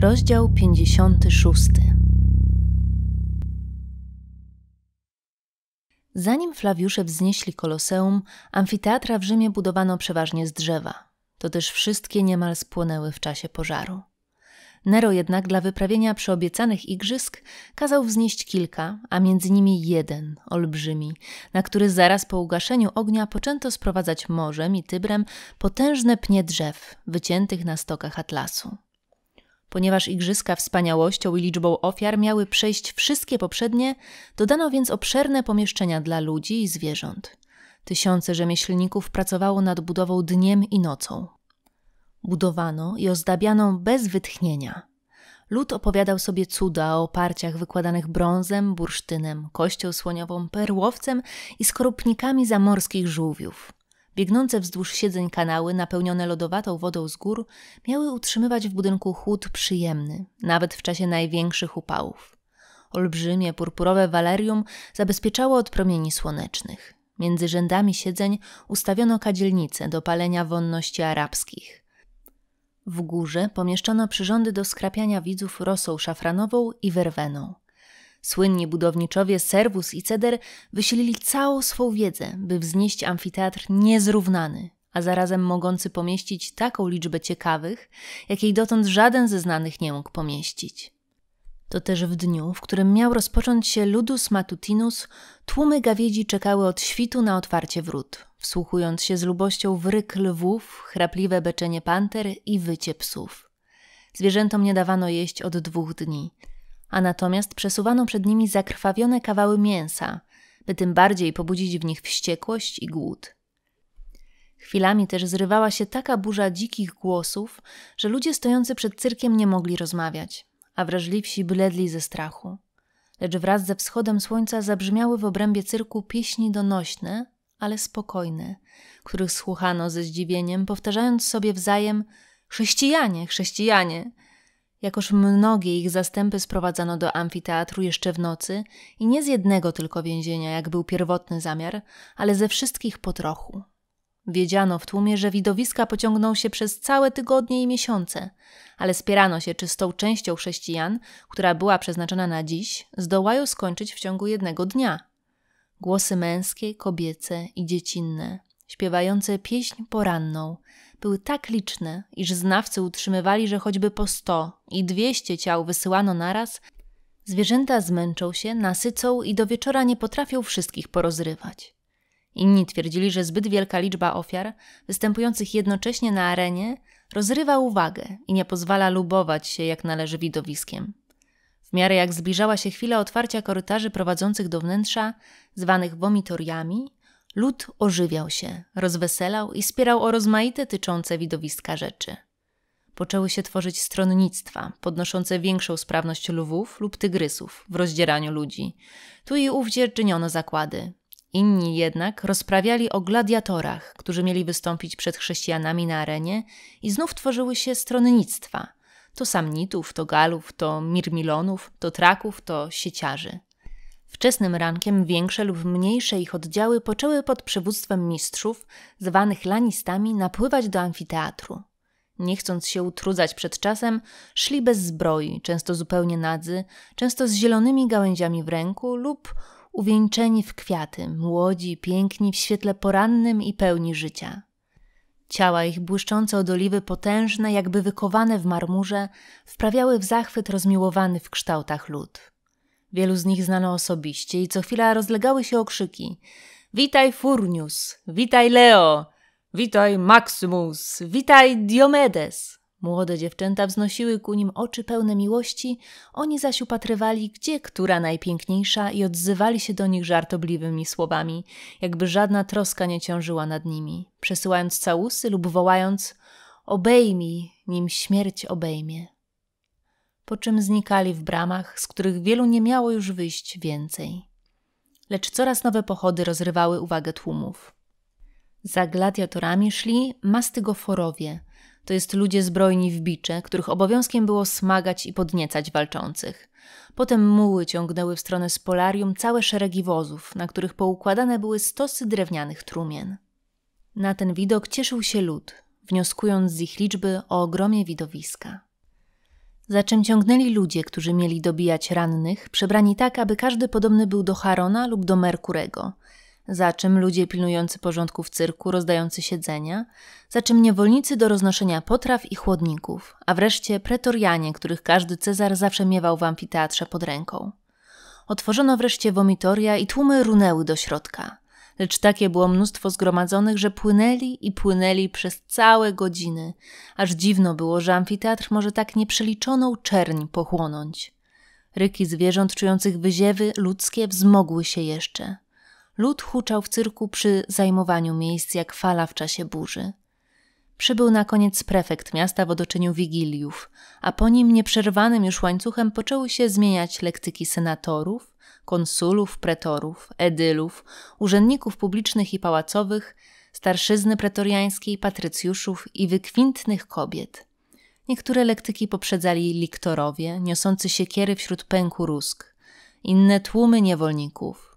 Rozdział 56 Zanim Flawiusze wznieśli Koloseum, amfiteatra w Rzymie budowano przeważnie z drzewa. To też wszystkie niemal spłonęły w czasie pożaru. Nero jednak dla wyprawienia przyobiecanych igrzysk kazał wznieść kilka, a między nimi jeden, olbrzymi, na który zaraz po ugaszeniu ognia poczęto sprowadzać morzem i Tybrem potężne pnie drzew, wyciętych na stokach Atlasu. Ponieważ igrzyska wspaniałością i liczbą ofiar miały przejść wszystkie poprzednie, dodano więc obszerne pomieszczenia dla ludzi i zwierząt. Tysiące rzemieślników pracowało nad budową dniem i nocą. Budowano i ozdabiano bez wytchnienia. Lud opowiadał sobie cuda o oparciach wykładanych brązem, bursztynem, kością słoniową, perłowcem i skorupnikami zamorskich żółwiów – Biegnące wzdłuż siedzeń kanały, napełnione lodowatą wodą z gór, miały utrzymywać w budynku chłód przyjemny, nawet w czasie największych upałów. Olbrzymie, purpurowe walerium zabezpieczało od promieni słonecznych. Między rzędami siedzeń ustawiono kadzielnice do palenia wonności arabskich. W górze pomieszczono przyrządy do skrapiania widzów rosą szafranową i werweną. Słynni budowniczowie Servus i Ceder wysilili całą swą wiedzę, by wznieść amfiteatr niezrównany, a zarazem mogący pomieścić taką liczbę ciekawych, jakiej dotąd żaden ze znanych nie mógł pomieścić. To też w dniu, w którym miał rozpocząć się ludus matutinus, tłumy gawiedzi czekały od świtu na otwarcie wrót, wsłuchując się z lubością w ryk lwów, chrapliwe beczenie panter i wycie psów. Zwierzętom nie dawano jeść od dwóch dni – a natomiast przesuwano przed nimi zakrwawione kawały mięsa, by tym bardziej pobudzić w nich wściekłość i głód. Chwilami też zrywała się taka burza dzikich głosów, że ludzie stojący przed cyrkiem nie mogli rozmawiać, a wrażliwsi bledli ze strachu. Lecz wraz ze wschodem słońca zabrzmiały w obrębie cyrku pieśni donośne, ale spokojne, których słuchano ze zdziwieniem, powtarzając sobie wzajem: Chrześcijanie, chrześcijanie, jakoż mnogie ich zastępy sprowadzano do amfiteatru jeszcze w nocy i nie z jednego tylko więzienia, jak był pierwotny zamiar, ale ze wszystkich po trochu. Wiedziano w tłumie, że widowiska pociągną się przez całe tygodnie i miesiące, ale spierano się, czy z tą częścią chrześcijan, która była przeznaczona na dziś, zdołają skończyć w ciągu jednego dnia. Głosy męskie, kobiece i dziecinne, śpiewające pieśń poranną, były tak liczne, iż znawcy utrzymywali, że choćby po 100 i 200 ciał wysyłano naraz, zwierzęta zmęczą się, nasycą i do wieczora nie potrafią wszystkich porozrywać. Inni twierdzili, że zbyt wielka liczba ofiar, występujących jednocześnie na arenie, rozrywa uwagę i nie pozwala lubować się jak należy widowiskiem. W miarę jak zbliżała się chwila otwarcia korytarzy prowadzących do wnętrza, zwanych womitoriami, Lud ożywiał się, rozweselał i spierał o rozmaite tyczące widowiska rzeczy. Poczęły się tworzyć stronnictwa, podnoszące większą sprawność lwów lub tygrysów w rozdzieraniu ludzi. Tu i ówdzie czyniono zakłady. Inni jednak rozprawiali o gladiatorach, którzy mieli wystąpić przed chrześcijanami na arenie i znów tworzyły się stronnictwa. To samnitów, to galów, to mirmilonów, to traków, to sieciarzy. Wczesnym rankiem większe lub mniejsze ich oddziały poczęły pod przywództwem mistrzów, zwanych lanistami, napływać do amfiteatru. Nie chcąc się utrudzać przed czasem, szli bez zbroi, często zupełnie nadzy, często z zielonymi gałęziami w ręku lub uwieńczeni w kwiaty, młodzi, piękni w świetle porannym i pełni życia. Ciała ich błyszczące od oliwy potężne, jakby wykowane w marmurze, wprawiały w zachwyt rozmiłowany w kształtach lud. Wielu z nich znano osobiście i co chwila rozlegały się okrzyki. Witaj Furnius, witaj Leo, witaj Maximus, witaj Diomedes. Młode dziewczęta wznosiły ku nim oczy pełne miłości, oni zaś upatrywali, gdzie która najpiękniejsza i odzywali się do nich żartobliwymi słowami, jakby żadna troska nie ciążyła nad nimi, przesyłając całusy lub wołając – obejmij, nim śmierć obejmie po czym znikali w bramach, z których wielu nie miało już wyjść więcej. Lecz coraz nowe pochody rozrywały uwagę tłumów. Za gladiatorami szli mastygoforowie, to jest ludzie zbrojni w bicze, których obowiązkiem było smagać i podniecać walczących. Potem muły ciągnęły w stronę spolarium całe szeregi wozów, na których poukładane były stosy drewnianych trumien. Na ten widok cieszył się lud, wnioskując z ich liczby o ogromie widowiska za czym ciągnęli ludzie, którzy mieli dobijać rannych, przebrani tak, aby każdy podobny był do Harona lub do Merkurego, za czym ludzie pilnujący porządku w cyrku, rozdający siedzenia, za czym niewolnicy do roznoszenia potraw i chłodników, a wreszcie pretorianie, których każdy Cezar zawsze miewał w amfiteatrze pod ręką. Otworzono wreszcie womitoria i tłumy runęły do środka – lecz takie było mnóstwo zgromadzonych, że płynęli i płynęli przez całe godziny, aż dziwno było, że amfiteatr może tak nieprzeliczoną czerń pochłonąć. Ryki zwierząt czujących wyziewy ludzkie wzmogły się jeszcze. Lud huczał w cyrku przy zajmowaniu miejsc jak fala w czasie burzy. Przybył na koniec prefekt miasta w otoczeniu wigiliów, a po nim nieprzerwanym już łańcuchem poczęły się zmieniać lektyki senatorów, konsulów, pretorów, edylów, urzędników publicznych i pałacowych, starszyzny pretoriańskiej, patrycjuszów i wykwintnych kobiet. Niektóre lektyki poprzedzali liktorowie, niosący siekiery wśród pęku rusk, inne tłumy niewolników.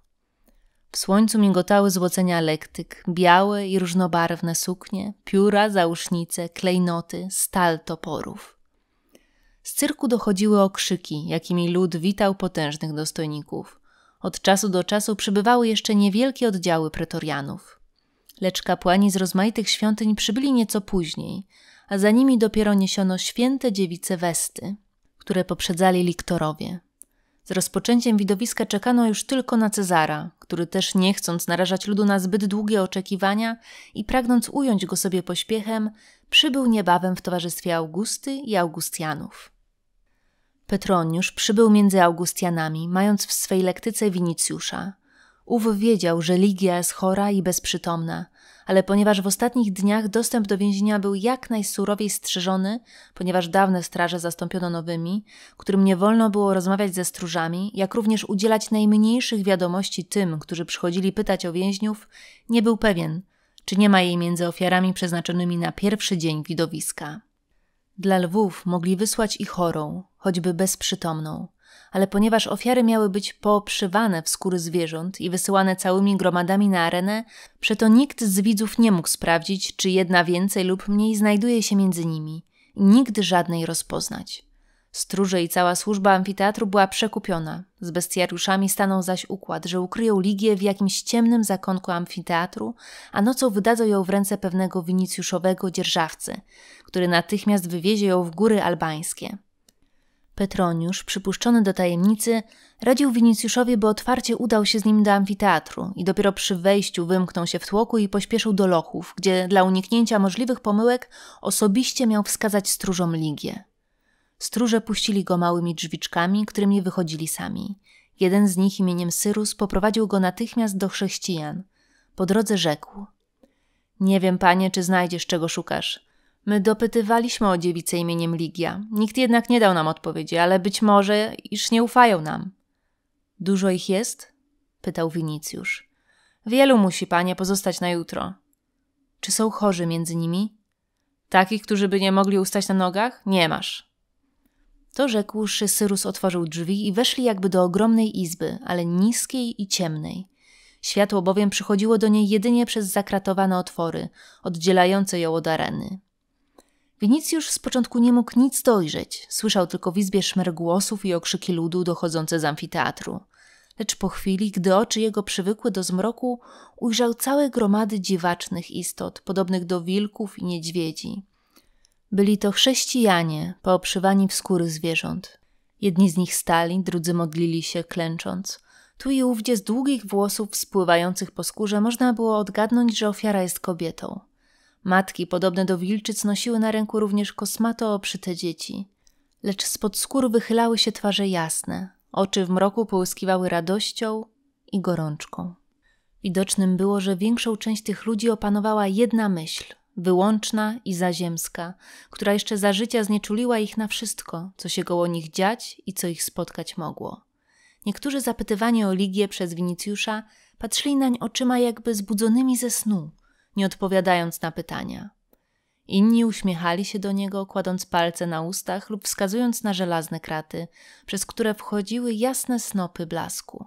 W słońcu migotały złocenia lektyk, białe i różnobarwne suknie, pióra, zausznice, klejnoty, stal toporów. Z cyrku dochodziły okrzyki, jakimi lud witał potężnych dostojników. Od czasu do czasu przybywały jeszcze niewielkie oddziały pretorianów. Lecz kapłani z rozmaitych świątyń przybyli nieco później, a za nimi dopiero niesiono święte dziewice Westy, które poprzedzali liktorowie. Z rozpoczęciem widowiska czekano już tylko na Cezara, który też nie chcąc narażać ludu na zbyt długie oczekiwania i pragnąc ująć go sobie pośpiechem, przybył niebawem w towarzystwie Augusty i Augustianów. Petroniusz przybył między Augustianami, mając w swej lektyce Winicjusza. Ów wiedział, że Ligia jest chora i bezprzytomna, ale ponieważ w ostatnich dniach dostęp do więzienia był jak najsurowiej strzeżony, ponieważ dawne straże zastąpiono nowymi, którym nie wolno było rozmawiać ze stróżami, jak również udzielać najmniejszych wiadomości tym, którzy przychodzili pytać o więźniów, nie był pewien, czy nie ma jej między ofiarami przeznaczonymi na pierwszy dzień widowiska. Dla lwów mogli wysłać i chorą, choćby bezprzytomną. Ale ponieważ ofiary miały być poprzywane w skóry zwierząt i wysyłane całymi gromadami na arenę, przeto nikt z widzów nie mógł sprawdzić, czy jedna więcej lub mniej znajduje się między nimi. Nigdy żadnej rozpoznać. Stróże i cała służba amfiteatru była przekupiona. Z bestiariuszami stanął zaś układ, że ukryją Ligię w jakimś ciemnym zakątku amfiteatru, a nocą wydadzą ją w ręce pewnego winicjuszowego dzierżawcy, który natychmiast wywiezie ją w góry albańskie. Petroniusz, przypuszczony do tajemnicy, radził Winicjuszowi, by otwarcie udał się z nim do amfiteatru i dopiero przy wejściu wymknął się w tłoku i pośpieszył do lochów, gdzie dla uniknięcia możliwych pomyłek osobiście miał wskazać stróżom ligię. Stróże puścili go małymi drzwiczkami, którymi wychodzili sami. Jeden z nich imieniem Syrus poprowadził go natychmiast do chrześcijan. Po drodze rzekł: Nie wiem, panie, czy znajdziesz czego szukasz. My dopytywaliśmy o dziewicę imieniem Ligia. Nikt jednak nie dał nam odpowiedzi, ale być może iż nie ufają nam. Dużo ich jest? pytał Winicjusz. Wielu musi, panie, pozostać na jutro. Czy są chorzy między nimi? Takich, którzy by nie mogli ustać na nogach? Nie masz. To rzekłszy, Syrus otworzył drzwi i weszli jakby do ogromnej izby, ale niskiej i ciemnej. Światło bowiem przychodziło do niej jedynie przez zakratowane otwory, oddzielające ją od areny. Winicjusz z początku nie mógł nic dojrzeć, słyszał tylko w izbie szmer głosów i okrzyki ludu dochodzące z amfiteatru. Lecz po chwili, gdy oczy jego przywykły do zmroku, ujrzał całe gromady dziwacznych istot, podobnych do wilków i niedźwiedzi. Byli to chrześcijanie, pooprzywani w skóry zwierząt. Jedni z nich stali, drudzy modlili się, klęcząc. Tu i ówdzie z długich włosów spływających po skórze można było odgadnąć, że ofiara jest kobietą – Matki, podobne do wilczyc, nosiły na ręku również kosmato oprzyte dzieci. Lecz spod skór wychylały się twarze jasne, oczy w mroku połyskiwały radością i gorączką. Widocznym było, że większą część tych ludzi opanowała jedna myśl, wyłączna i zaziemska, która jeszcze za życia znieczuliła ich na wszystko, co się koło nich dziać i co ich spotkać mogło. Niektórzy zapytywani o Ligię przez Winicjusza patrzyli nań oczyma jakby zbudzonymi ze snu – nie odpowiadając na pytania. Inni uśmiechali się do niego, kładąc palce na ustach lub wskazując na żelazne kraty, przez które wchodziły jasne snopy blasku.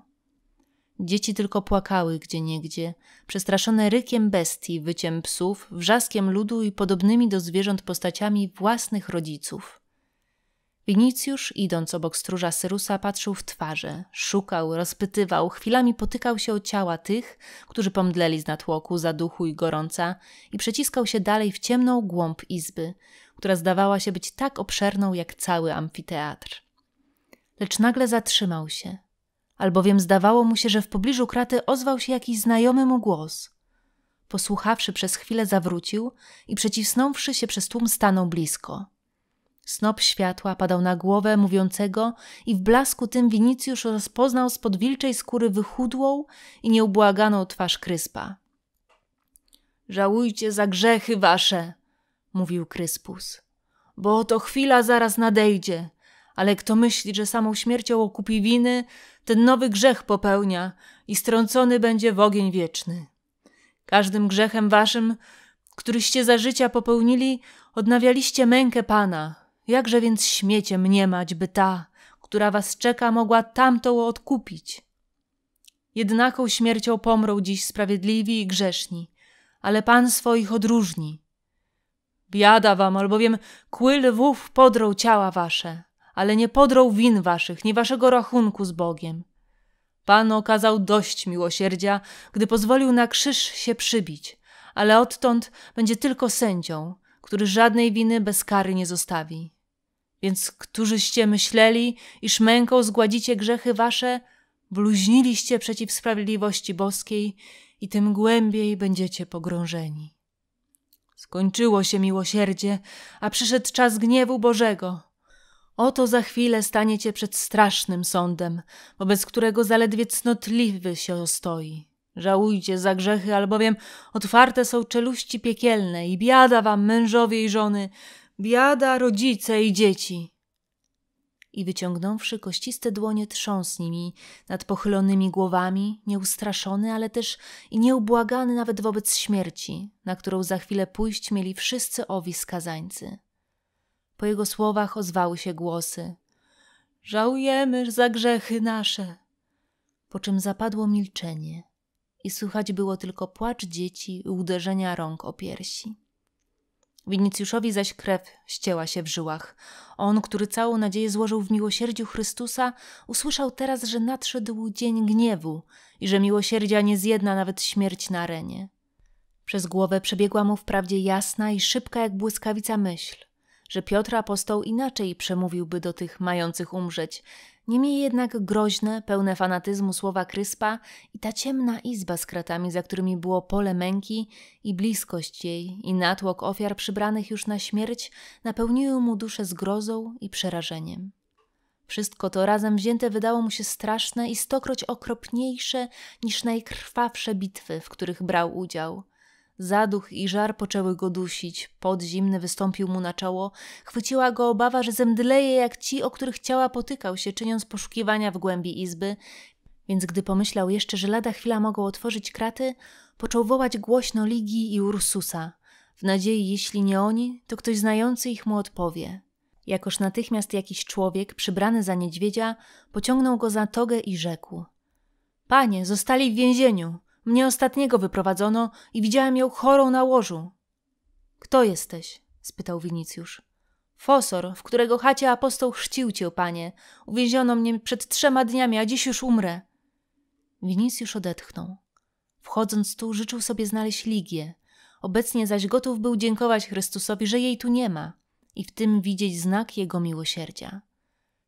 Dzieci tylko płakały gdzieniegdzie, przestraszone rykiem bestii, wyciem psów, wrzaskiem ludu i podobnymi do zwierząt postaciami własnych rodziców. Winicjusz, idąc obok stróża Syrusa, patrzył w twarze, szukał, rozpytywał, chwilami potykał się o ciała tych, którzy pomdleli z natłoku, zaduchu i gorąca i przeciskał się dalej w ciemną głąb izby, która zdawała się być tak obszerną jak cały amfiteatr. Lecz nagle zatrzymał się, albowiem zdawało mu się, że w pobliżu kraty ozwał się jakiś znajomy mu głos. Posłuchawszy przez chwilę zawrócił i przecisnąwszy się przez tłum stanął blisko – Snop światła padał na głowę mówiącego i w blasku tym Winicjusz rozpoznał spod wilczej skóry wychudłą i nieubłaganą twarz Kryspa. Żałujcie za grzechy wasze, mówił Kryspus, bo oto chwila zaraz nadejdzie, ale kto myśli, że samą śmiercią okupi winy, ten nowy grzech popełnia i strącony będzie w ogień wieczny. Każdym grzechem waszym, któryście za życia popełnili, odnawialiście mękę Pana, Jakże więc śmiecie mniemać, by ta, która was czeka, mogła tamtą odkupić? Jednaką śmiercią pomrą dziś sprawiedliwi i grzeszni, ale Pan swoich odróżni. Biada wam, albowiem kły lwów podrą ciała wasze, ale nie podrą win waszych, nie waszego rachunku z Bogiem. Pan okazał dość miłosierdzia, gdy pozwolił na krzyż się przybić, ale odtąd będzie tylko sędzią, który żadnej winy bez kary nie zostawi. Więc którzyście myśleli, iż męką zgładzicie grzechy wasze, bluźniliście przeciw sprawiedliwości boskiej i tym głębiej będziecie pogrążeni. Skończyło się miłosierdzie, a przyszedł czas gniewu Bożego. Oto za chwilę staniecie przed strasznym sądem, wobec którego zaledwie cnotliwy się stoi. Żałujcie za grzechy, albowiem otwarte są czeluści piekielne i biada wam mężowie i żony, Biada rodzice i dzieci. I wyciągnąwszy kościste dłonie, trząs nimi nad pochylonymi głowami, nieustraszony, ale też i nieubłagany nawet wobec śmierci, na którą za chwilę pójść mieli wszyscy owi skazańcy. Po jego słowach ozwały się głosy. Żałujemy za grzechy nasze. Po czym zapadło milczenie i słychać było tylko płacz dzieci i uderzenia rąk o piersi. Winicjuszowi zaś krew ścięła się w żyłach. On, który całą nadzieję złożył w miłosierdziu Chrystusa, usłyszał teraz, że nadszedł dzień gniewu i że miłosierdzia nie zjedna nawet śmierć na arenie. Przez głowę przebiegła mu wprawdzie jasna i szybka jak błyskawica myśl, że Piotr apostoł inaczej przemówiłby do tych mających umrzeć, Niemniej jednak groźne, pełne fanatyzmu słowa Kryspa i ta ciemna izba z kratami, za którymi było pole męki i bliskość jej i natłok ofiar przybranych już na śmierć napełniły mu duszę zgrozą i przerażeniem. Wszystko to razem wzięte wydało mu się straszne i stokroć okropniejsze niż najkrwawsze bitwy, w których brał udział. Zaduch i żar poczęły go dusić, pot zimny wystąpił mu na czoło, chwyciła go obawa, że zemdleje jak ci, o których ciała potykał się, czyniąc poszukiwania w głębi izby, więc gdy pomyślał jeszcze, że lada chwila mogą otworzyć kraty, począł wołać głośno Ligi i Ursusa, w nadziei, jeśli nie oni, to ktoś znający ich mu odpowie. Jakoż natychmiast jakiś człowiek, przybrany za niedźwiedzia, pociągnął go za togę i rzekł – Panie, zostali w więzieniu. Mnie ostatniego wyprowadzono i widziałem ją chorą na łożu. Kto jesteś? spytał Winicjusz. Fosor, w którego chacie apostoł chrzcił cię, panie. Uwięziono mnie przed trzema dniami, a dziś już umrę. Winicjusz odetchnął. Wchodząc tu, życzył sobie znaleźć Ligię. Obecnie zaś gotów był dziękować Chrystusowi, że jej tu nie ma i w tym widzieć znak jego miłosierdzia.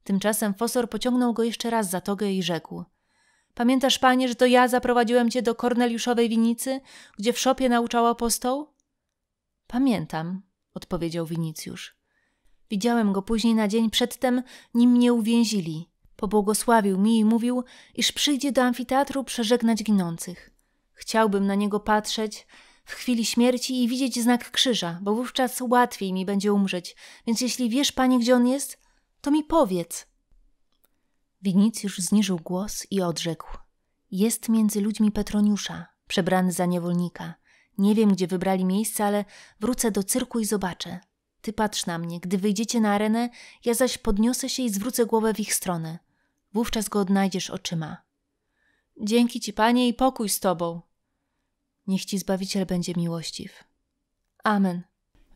Tymczasem Fosor pociągnął go jeszcze raz za togę i rzekł – Pamiętasz, panie, że to ja zaprowadziłem cię do Korneliuszowej winicy, gdzie w szopie nauczał apostoł? Pamiętam, odpowiedział Winicjusz. Widziałem go później na dzień przedtem, nim mnie uwięzili. Pobłogosławił mi i mówił, iż przyjdzie do amfiteatru przeżegnać ginących. Chciałbym na niego patrzeć w chwili śmierci i widzieć znak krzyża, bo wówczas łatwiej mi będzie umrzeć. Więc jeśli wiesz, panie, gdzie on jest, to mi powiedz. Winicjusz zniżył głos i odrzekł. Jest między ludźmi Petroniusza, przebrany za niewolnika. Nie wiem, gdzie wybrali miejsce, ale wrócę do cyrku i zobaczę. Ty patrz na mnie, gdy wyjdziecie na arenę, ja zaś podniosę się i zwrócę głowę w ich stronę. Wówczas go odnajdziesz oczyma. Dzięki ci, panie, i pokój z tobą. Niech ci zbawiciel będzie miłościw. Amen.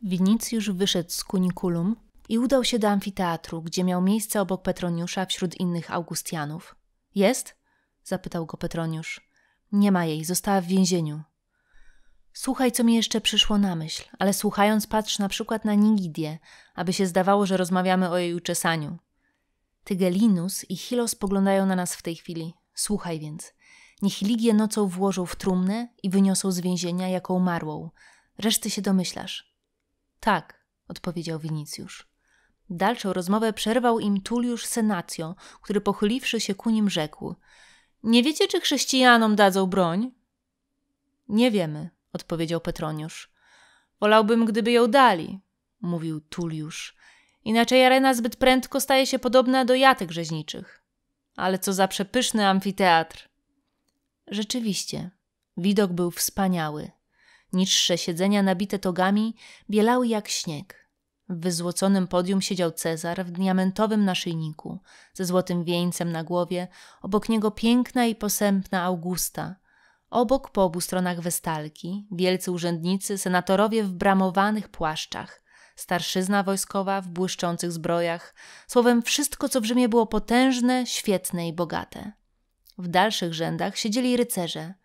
Winicjusz wyszedł z kunikulum, i udał się do amfiteatru, gdzie miał miejsce obok Petroniusza wśród innych Augustianów. Jest? zapytał go Petroniusz. Nie ma jej, została w więzieniu. Słuchaj, co mi jeszcze przyszło na myśl, ale słuchając patrz na przykład na Nigidię, aby się zdawało, że rozmawiamy o jej uczesaniu. Tygelinus i Hilo spoglądają na nas w tej chwili. Słuchaj więc. Niech Ligię nocą włożą w trumnę i wyniosą z więzienia jako umarłą. Reszty się domyślasz. Tak, odpowiedział Winicjusz. Dalszą rozmowę przerwał im Tuliusz Senacją, który pochyliwszy się ku nim rzekł: Nie wiecie, czy chrześcijanom dadzą broń? Nie wiemy, odpowiedział Petroniusz. Wolałbym, gdyby ją dali, mówił Tuliusz. Inaczej arena zbyt prędko staje się podobna do jatek rzeźniczych. Ale co za przepyszny amfiteatr! Rzeczywiście, widok był wspaniały. Niższe siedzenia nabite togami bielały jak śnieg. W wyzłoconym podium siedział Cezar w diamentowym naszyjniku, ze złotym wieńcem na głowie, obok niego piękna i posępna Augusta. Obok po obu stronach westalki, wielcy urzędnicy, senatorowie w bramowanych płaszczach, starszyzna wojskowa w błyszczących zbrojach, słowem wszystko, co w Rzymie było potężne, świetne i bogate. W dalszych rzędach siedzieli rycerze –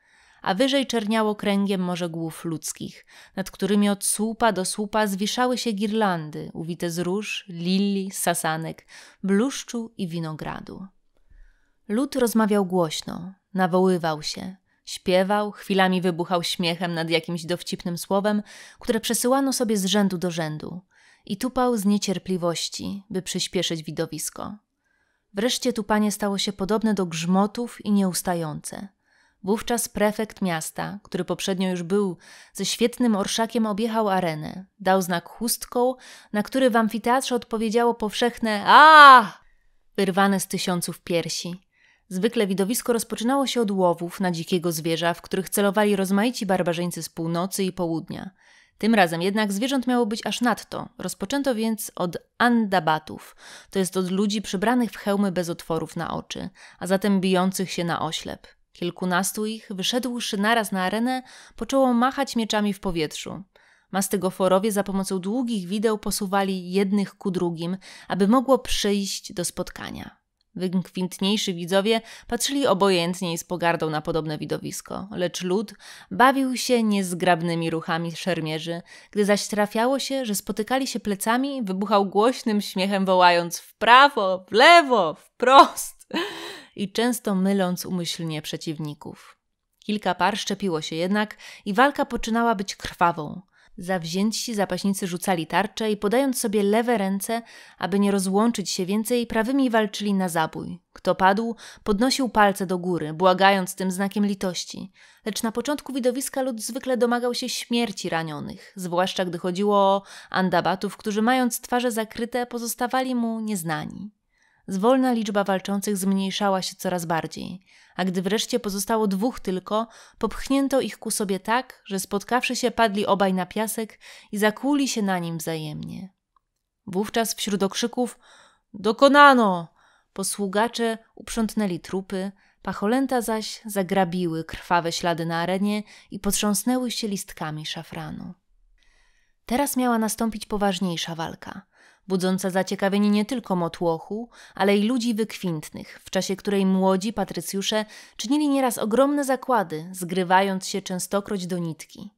a wyżej czerniało kręgiem morze głów ludzkich, nad którymi od słupa do słupa zwiszały się girlandy, uwite z róż, lili, sasanek, bluszczu i winogradu. Lud rozmawiał głośno, nawoływał się, śpiewał, chwilami wybuchał śmiechem nad jakimś dowcipnym słowem, które przesyłano sobie z rzędu do rzędu, i tupał z niecierpliwości, by przyspieszyć widowisko. Wreszcie tupanie stało się podobne do grzmotów i nieustające – Wówczas prefekt miasta, który poprzednio już był ze świetnym orszakiem, objechał arenę, dał znak chustką, na który w amfiteatrze odpowiedziało powszechne a wyrwane z tysiąców piersi. Zwykle widowisko rozpoczynało się od łowów na dzikiego zwierza, w których celowali rozmaici barbarzyńcy z północy i południa. Tym razem jednak zwierząt miało być aż nadto. Rozpoczęto więc od andabatów, to jest od ludzi przybranych w hełmy bez otworów na oczy, a zatem bijących się na oślep. Kilkunastu ich, wyszedłszy naraz na arenę, poczęło machać mieczami w powietrzu. Mastygoforowie za pomocą długich wideł posuwali jednych ku drugim, aby mogło przyjść do spotkania. Wykwintniejsi widzowie patrzyli obojętnie i z pogardą na podobne widowisko, lecz lud bawił się niezgrabnymi ruchami szermierzy, gdy zaś trafiało się, że spotykali się plecami, wybuchał głośnym śmiechem wołając w prawo, w lewo, wprost i często myląc umyślnie przeciwników. Kilka par szczepiło się jednak i walka poczynała być krwawą. Zawzięci zapaśnicy rzucali tarcze i podając sobie lewe ręce, aby nie rozłączyć się więcej, prawymi walczyli na zabój. Kto padł, podnosił palce do góry, błagając tym znakiem litości. Lecz na początku widowiska lud zwykle domagał się śmierci ranionych, zwłaszcza gdy chodziło o andabatów, którzy mając twarze zakryte, pozostawali mu nieznani. Zwolna liczba walczących zmniejszała się coraz bardziej, a gdy wreszcie pozostało dwóch tylko, popchnięto ich ku sobie tak, że spotkawszy się padli obaj na piasek i zakuli się na nim wzajemnie. Wówczas wśród okrzyków dokonano! Posługacze uprzątnęli trupy, pacholęta zaś zagrabiły krwawe ślady na arenie i potrząsnęły się listkami szafranu. Teraz miała nastąpić poważniejsza walka – budząca zaciekawienie nie tylko motłochu, ale i ludzi wykwintnych, w czasie której młodzi patrycjusze czynili nieraz ogromne zakłady, zgrywając się częstokroć do nitki.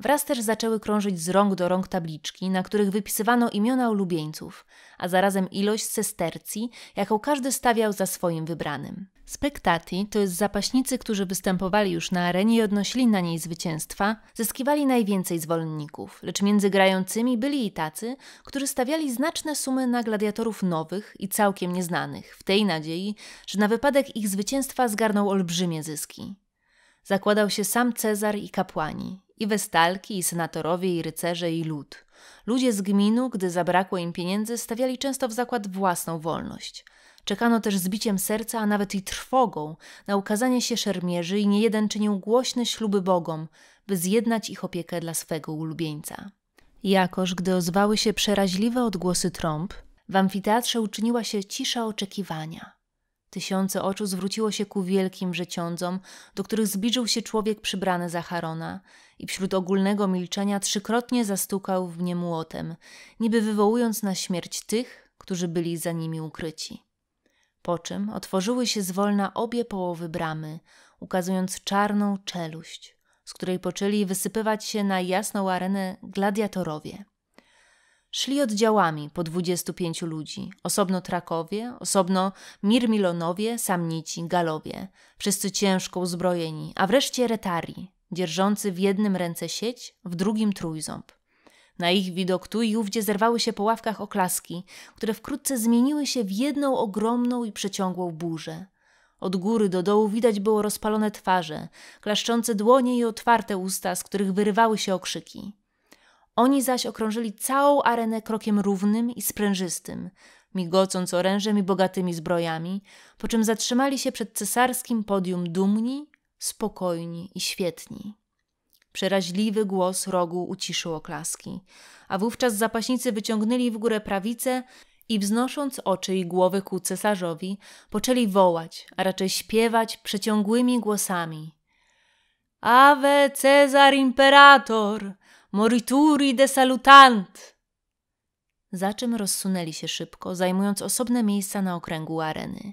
Wraz też zaczęły krążyć z rąk do rąk tabliczki, na których wypisywano imiona ulubieńców, a zarazem ilość sestercji, jaką każdy stawiał za swoim wybranym. Spektati to jest zapaśnicy, którzy występowali już na arenie i odnosili na niej zwycięstwa, zyskiwali najwięcej zwolenników, lecz między grającymi byli i tacy, którzy stawiali znaczne sumy na gladiatorów nowych i całkiem nieznanych, w tej nadziei, że na wypadek ich zwycięstwa zgarnął olbrzymie zyski. Zakładał się sam Cezar i kapłani, i westalki, i senatorowie, i rycerze, i lud. Ludzie z gminu, gdy zabrakło im pieniędzy, stawiali często w zakład własną wolność – Czekano też z biciem serca, a nawet i trwogą na ukazanie się szermierzy i niejeden czynił głośne śluby bogom, by zjednać ich opiekę dla swego ulubieńca. Jakoż, gdy ozwały się przeraźliwe odgłosy trąb, w amfiteatrze uczyniła się cisza oczekiwania. Tysiące oczu zwróciło się ku wielkim rzeciądzom, do których zbliżył się człowiek przybrany za Harona i wśród ogólnego milczenia trzykrotnie zastukał w nie młotem, niby wywołując na śmierć tych, którzy byli za nimi ukryci po czym otworzyły się zwolna obie połowy bramy, ukazując czarną czeluść, z której poczęli wysypywać się na jasną arenę gladiatorowie. Szli oddziałami po dwudziestu pięciu ludzi, osobno Trakowie, osobno Mirmilonowie, Samnici, Galowie, wszyscy ciężko uzbrojeni, a wreszcie Retarii, dzierżący w jednym ręce sieć, w drugim trójząb. Na ich widok tu i ówdzie zerwały się po ławkach oklaski, które wkrótce zmieniły się w jedną ogromną i przeciągłą burzę. Od góry do dołu widać było rozpalone twarze, klaszczące dłonie i otwarte usta, z których wyrywały się okrzyki. Oni zaś okrążyli całą arenę krokiem równym i sprężystym, migocąc orężem i bogatymi zbrojami, po czym zatrzymali się przed cesarskim podium dumni, spokojni i świetni. Przeraźliwy głos rogu uciszył oklaski, a wówczas zapaśnicy wyciągnęli w górę prawicę i wznosząc oczy i głowy ku cesarzowi, poczęli wołać, a raczej śpiewać przeciągłymi głosami. Ave Cezar Imperator, morituri de salutant! Za czym rozsunęli się szybko, zajmując osobne miejsca na okręgu areny.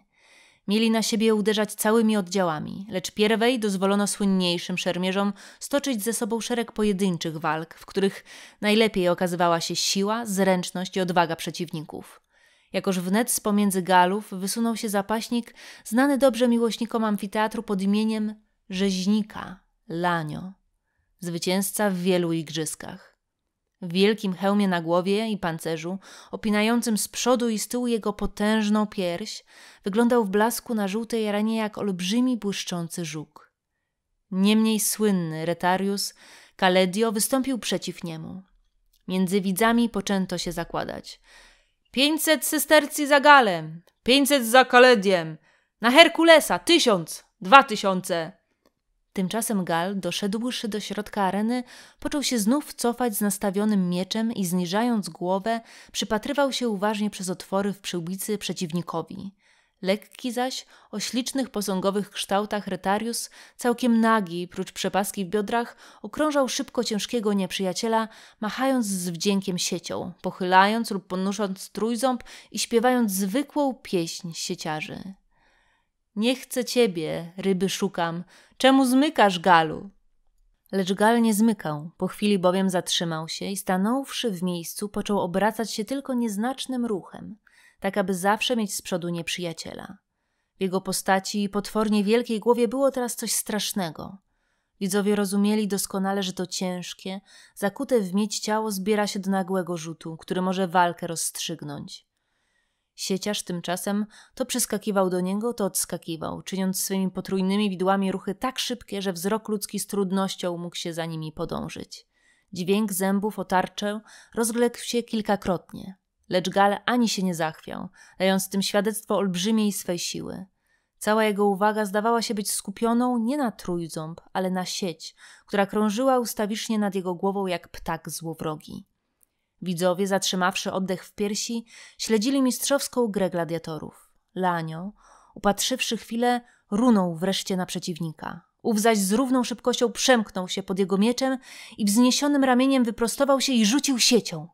Mieli na siebie uderzać całymi oddziałami, lecz pierwej dozwolono słynniejszym szermierzom stoczyć ze sobą szereg pojedynczych walk, w których najlepiej okazywała się siła, zręczność i odwaga przeciwników. Jakoż wnet z pomiędzy galów wysunął się zapaśnik znany dobrze miłośnikom amfiteatru pod imieniem rzeźnika Lanio, zwycięzca w wielu igrzyskach w wielkim hełmie na głowie i pancerzu, opinającym z przodu i z tyłu jego potężną pierś, wyglądał w blasku na żółtej ranie jak olbrzymi błyszczący żuk. Niemniej słynny Retarius Kaledio wystąpił przeciw niemu. Między widzami poczęto się zakładać. Pięćset sestercji za Galem! Pięćset za Kalediem! Na Herkulesa! Tysiąc! Dwa tysiące! Tymczasem Gal, doszedłszy do środka areny, począł się znów cofać z nastawionym mieczem i zniżając głowę, przypatrywał się uważnie przez otwory w przyłbicy przeciwnikowi. Lekki zaś, o ślicznych posągowych kształtach Retarius, całkiem nagi, prócz przepaski w biodrach, okrążał szybko ciężkiego nieprzyjaciela, machając z wdziękiem siecią, pochylając lub ponusząc trójząb i śpiewając zwykłą pieśń sieciarzy. Nie chcę ciebie, ryby szukam. Czemu zmykasz, galu? Lecz gal nie zmykał, po chwili bowiem zatrzymał się i stanąwszy w miejscu, począł obracać się tylko nieznacznym ruchem, tak aby zawsze mieć z przodu nieprzyjaciela. W jego postaci i potwornie wielkiej głowie było teraz coś strasznego. Widzowie rozumieli doskonale, że to ciężkie, zakute w mieć ciało zbiera się do nagłego rzutu, który może walkę rozstrzygnąć. Sieciarz tymczasem to przeskakiwał do niego, to odskakiwał, czyniąc swymi potrójnymi widłami ruchy tak szybkie, że wzrok ludzki z trudnością mógł się za nimi podążyć. Dźwięk zębów o tarczę rozległ się kilkakrotnie, lecz Gal ani się nie zachwiał, dając tym świadectwo olbrzymiej swej siły. Cała jego uwaga zdawała się być skupioną nie na trójząb, ale na sieć, która krążyła ustawicznie nad jego głową jak ptak złowrogi. Widzowie, zatrzymawszy oddech w piersi, śledzili mistrzowską grę gladiatorów. Lanio, upatrzywszy chwilę, runął wreszcie na przeciwnika. Ów zaś z równą szybkością przemknął się pod jego mieczem i wzniesionym ramieniem wyprostował się i rzucił siecią.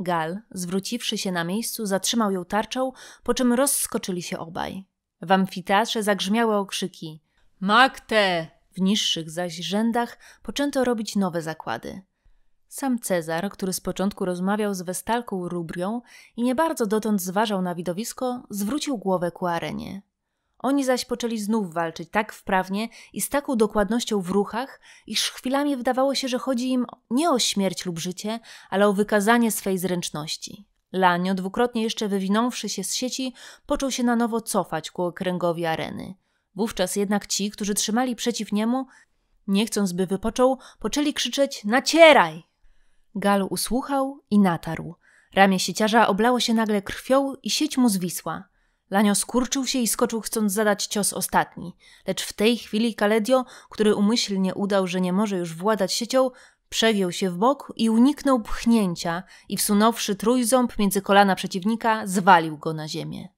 Gal, zwróciwszy się na miejscu, zatrzymał ją tarczą, po czym rozskoczyli się obaj. W amfiteatrze zagrzmiały okrzyki. Magte! W niższych zaś rzędach poczęto robić nowe zakłady. Sam Cezar, który z początku rozmawiał z Westalką Rubrią i nie bardzo dotąd zważał na widowisko, zwrócił głowę ku arenie. Oni zaś poczęli znów walczyć tak wprawnie i z taką dokładnością w ruchach, iż chwilami wydawało się, że chodzi im nie o śmierć lub życie, ale o wykazanie swej zręczności. Lanio, dwukrotnie jeszcze wywinąwszy się z sieci, począł się na nowo cofać ku okręgowi areny. Wówczas jednak ci, którzy trzymali przeciw niemu, nie chcąc by wypoczął, poczęli krzyczeć: Nacieraj! Gal usłuchał i natarł. Ramię sieciarza oblało się nagle krwią i sieć mu zwisła. Lanio skurczył się i skoczył, chcąc zadać cios ostatni. Lecz w tej chwili Kaledio, który umyślnie udał, że nie może już władać siecią, przewiął się w bok i uniknął pchnięcia i wsunąwszy trójząb między kolana przeciwnika, zwalił go na ziemię.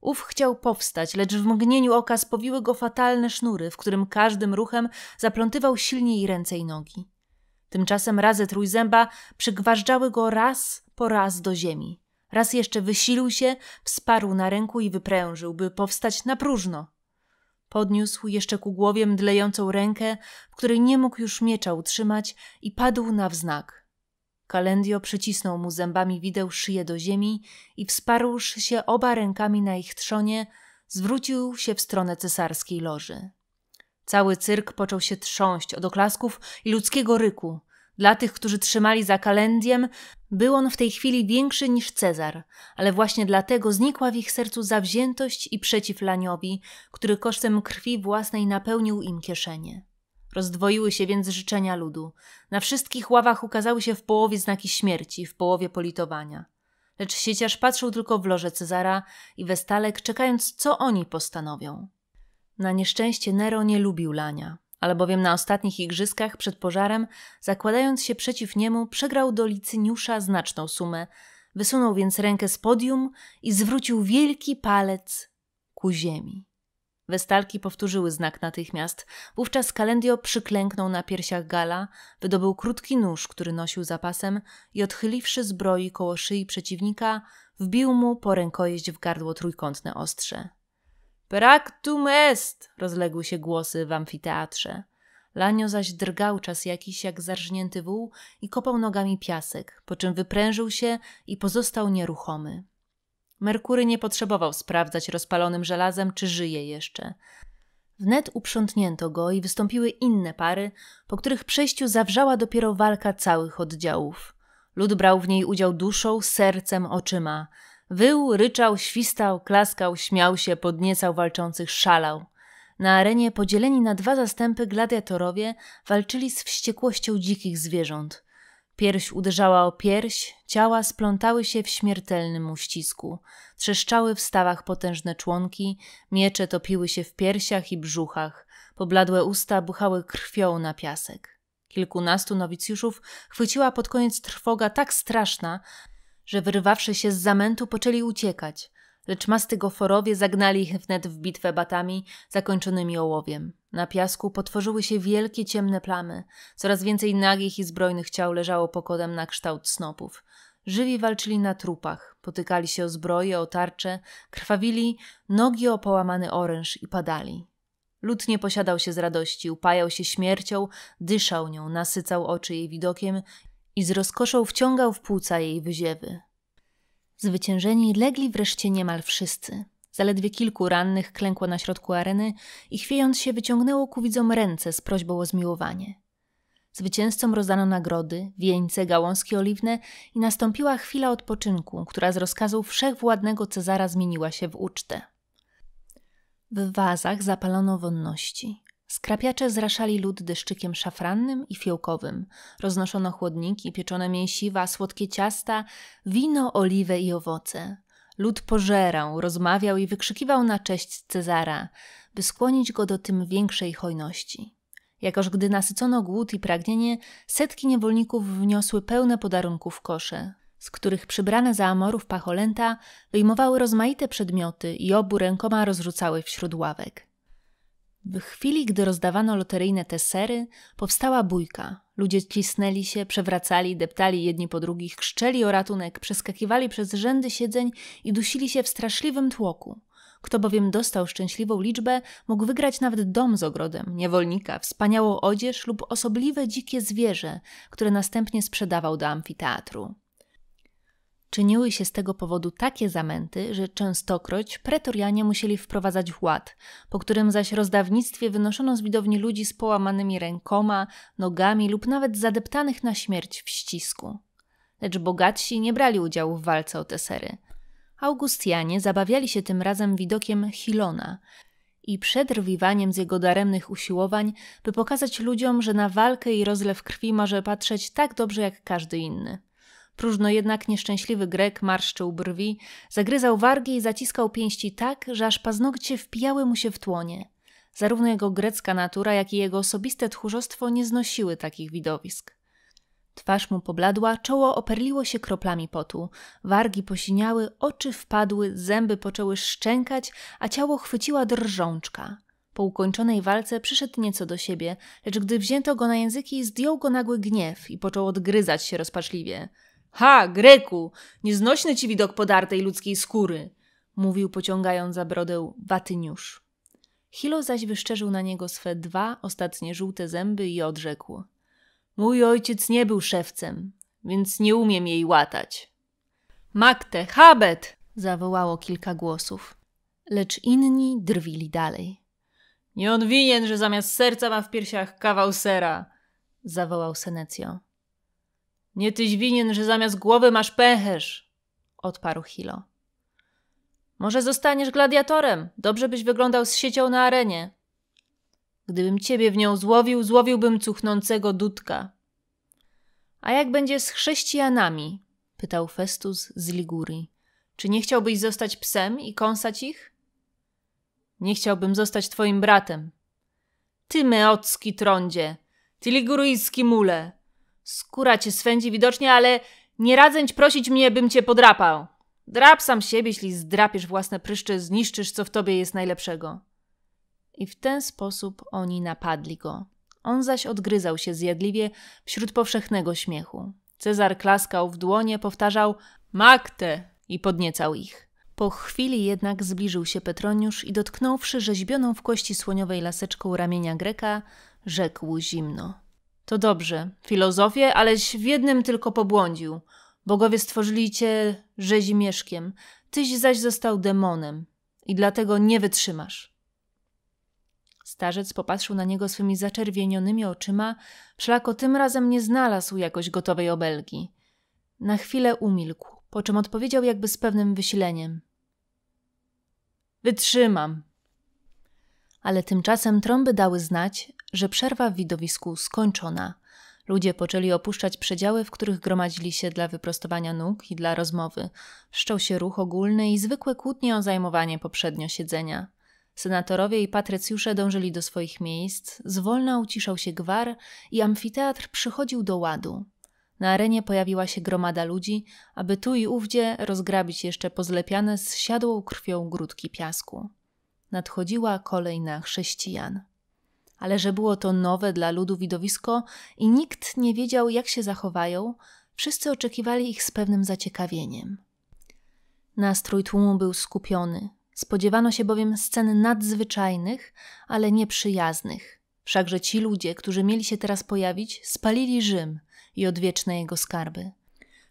Ów chciał powstać, lecz w mgnieniu oka spowiły go fatalne sznury, w którym każdym ruchem zaplątywał silniej ręce i nogi. Tymczasem razy trójzęba przygważdżały go raz po raz do ziemi. Raz jeszcze wysilił się, wsparł na ręku i wyprężył, by powstać na próżno. Podniósł jeszcze ku głowie mdlejącą rękę, w której nie mógł już miecza utrzymać i padł na wznak. Kalendio przycisnął mu zębami wideł szyję do ziemi i wsparłszy się oba rękami na ich trzonie, zwrócił się w stronę cesarskiej loży. Cały cyrk począł się trząść od oklasków i ludzkiego ryku. Dla tych, którzy trzymali za kalendiem, był on w tej chwili większy niż Cezar, ale właśnie dlatego znikła w ich sercu zawziętość i przeciw Laniowi, który kosztem krwi własnej napełnił im kieszenie. Rozdwoiły się więc życzenia ludu. Na wszystkich ławach ukazały się w połowie znaki śmierci, w połowie politowania. Lecz sieciarz patrzył tylko w loże Cezara i Westalek, czekając, co oni postanowią. Na nieszczęście Nero nie lubił Lania albowiem na ostatnich igrzyskach przed pożarem, zakładając się przeciw niemu, przegrał do Licyniusza znaczną sumę. Wysunął więc rękę z podium i zwrócił wielki palec ku ziemi. Westalki powtórzyły znak natychmiast. Wówczas Kalendio przyklęknął na piersiach Gala, wydobył krótki nóż, który nosił zapasem i odchyliwszy zbroi koło szyi przeciwnika, wbił mu po rękojeść w gardło trójkątne ostrze. Practum est! rozległy się głosy w amfiteatrze. Lanio zaś drgał czas jakiś jak zarżnięty wół i kopał nogami piasek, po czym wyprężył się i pozostał nieruchomy. Merkury nie potrzebował sprawdzać rozpalonym żelazem, czy żyje jeszcze. Wnet uprzątnięto go i wystąpiły inne pary, po których przejściu zawrzała dopiero walka całych oddziałów. Lud brał w niej udział duszą, sercem, oczyma – Wył, ryczał, świstał, klaskał, śmiał się, podniecał walczących, szalał. Na arenie, podzieleni na dwa zastępy, gladiatorowie walczyli z wściekłością dzikich zwierząt. Pierś uderzała o pierś, ciała splątały się w śmiertelnym uścisku. Trzeszczały w stawach potężne członki, miecze topiły się w piersiach i brzuchach. Pobladłe usta buchały krwią na piasek. Kilkunastu nowicjuszów chwyciła pod koniec trwoga tak straszna, że wyrwawszy się z zamętu poczęli uciekać, lecz mastygoforowie zagnali ich wnet w bitwę batami zakończonymi ołowiem. Na piasku potworzyły się wielkie ciemne plamy, coraz więcej nagich i zbrojnych ciał leżało pokodem na kształt snopów. Żywi walczyli na trupach, potykali się o zbroje, o tarcze, krwawili nogi o połamany oręż i padali. Lud nie posiadał się z radości, upajał się śmiercią, dyszał nią, nasycał oczy jej widokiem i z rozkoszą wciągał w płuca jej wyziewy. Zwyciężeni legli wreszcie niemal wszyscy. Zaledwie kilku rannych klękło na środku areny i chwiejąc się wyciągnęło ku widzom ręce z prośbą o zmiłowanie. Zwycięzcom rozdano nagrody, wieńce, gałązki oliwne i nastąpiła chwila odpoczynku, która z rozkazu wszechwładnego Cezara zmieniła się w ucztę. W wazach zapalono wonności. Skrapiacze zraszali lud deszczykiem szafrannym i fiołkowym. Roznoszono chłodniki, pieczone mięsiwa, słodkie ciasta, wino, oliwę i owoce. Lud pożerał, rozmawiał i wykrzykiwał na cześć Cezara, by skłonić go do tym większej hojności. Jakoż gdy nasycono głód i pragnienie, setki niewolników wniosły pełne podarunków kosze, z których przybrane za amorów pacholęta wyjmowały rozmaite przedmioty i obu rękoma rozrzucały wśród ławek. W chwili, gdy rozdawano loteryjne tessery, powstała bójka. Ludzie cisnęli się, przewracali, deptali jedni po drugich, krzczeli o ratunek, przeskakiwali przez rzędy siedzeń i dusili się w straszliwym tłoku. Kto bowiem dostał szczęśliwą liczbę, mógł wygrać nawet dom z ogrodem, niewolnika, wspaniałą odzież lub osobliwe dzikie zwierzę, które następnie sprzedawał do amfiteatru. Czyniły się z tego powodu takie zamęty, że częstokroć pretorianie musieli wprowadzać ład, po którym zaś rozdawnictwie wynoszono z widowni ludzi z połamanymi rękoma, nogami lub nawet zadeptanych na śmierć w ścisku. Lecz bogatsi nie brali udziału w walce o te sery. Augustianie zabawiali się tym razem widokiem Hilona i przedrwiwaniem z jego daremnych usiłowań, by pokazać ludziom, że na walkę i rozlew krwi może patrzeć tak dobrze jak każdy inny. Próżno jednak nieszczęśliwy Grek marszczył brwi, zagryzał wargi i zaciskał pięści tak, że aż paznokcie wpijały mu się w tłonie. Zarówno jego grecka natura, jak i jego osobiste tchórzostwo nie znosiły takich widowisk. Twarz mu pobladła, czoło operliło się kroplami potu, wargi posiniały, oczy wpadły, zęby poczęły szczękać, a ciało chwyciła drżączka. Po ukończonej walce przyszedł nieco do siebie, lecz gdy wzięto go na języki, zdjął go nagły gniew i począł odgryzać się rozpaczliwie. Ha, Greku, nieznośny ci widok podartej ludzkiej skóry, mówił pociągając za brodę Watyniusz. Hilo zaś wyszczerzył na niego swe dwa ostatnie żółte zęby i odrzekł. Mój ojciec nie był szewcem, więc nie umiem jej łatać. Makte, habet! zawołało kilka głosów. Lecz inni drwili dalej. Nie on winien, że zamiast serca ma w piersiach kawał sera, zawołał Senecjo. Nie tyś winien, że zamiast głowy masz pęcherz, odparł Hilo. Może zostaniesz gladiatorem, dobrze byś wyglądał z siecią na arenie. Gdybym ciebie w nią złowił, złowiłbym cuchnącego dudka. A jak będzie z chrześcijanami? pytał Festus z Ligurii. Czy nie chciałbyś zostać psem i kąsać ich? Nie chciałbym zostać twoim bratem. Ty meocki trądzie, ty ligurijski mule, Skóra cię swędzi widocznie, ale nie radzę ci prosić mnie, bym cię podrapał. Drap sam siebie, jeśli zdrapiesz własne pryszcze, zniszczysz, co w tobie jest najlepszego. I w ten sposób oni napadli go. On zaś odgryzał się zjadliwie wśród powszechnego śmiechu. Cezar klaskał w dłonie, powtarzał Magte i podniecał ich. Po chwili jednak zbliżył się Petroniusz i dotknąwszy rzeźbioną w kości słoniowej laseczką ramienia Greka, rzekł zimno – to dobrze, filozofie, aleś w jednym tylko pobłądził. Bogowie stworzyli cię rzezimieszkiem, tyś zaś został demonem i dlatego nie wytrzymasz. Starzec popatrzył na niego swymi zaczerwienionymi oczyma, wszelako tym razem nie znalazł jakoś gotowej obelgi. Na chwilę umilkł, po czym odpowiedział jakby z pewnym wysileniem. Wytrzymam. Ale tymczasem trąby dały znać, że przerwa w widowisku skończona. Ludzie poczęli opuszczać przedziały, w których gromadzili się dla wyprostowania nóg i dla rozmowy. Wszczął się ruch ogólny i zwykłe kłótnie o zajmowanie poprzednio siedzenia. Senatorowie i patrycjusze dążyli do swoich miejsc, zwolna uciszał się gwar i amfiteatr przychodził do ładu. Na arenie pojawiła się gromada ludzi, aby tu i ówdzie rozgrabić jeszcze pozlepiane z siadłą krwią grudki piasku. Nadchodziła kolej na chrześcijan ale że było to nowe dla ludu widowisko i nikt nie wiedział, jak się zachowają, wszyscy oczekiwali ich z pewnym zaciekawieniem. Nastrój tłumu był skupiony. Spodziewano się bowiem scen nadzwyczajnych, ale nieprzyjaznych. Wszakże ci ludzie, którzy mieli się teraz pojawić, spalili Rzym i odwieczne jego skarby.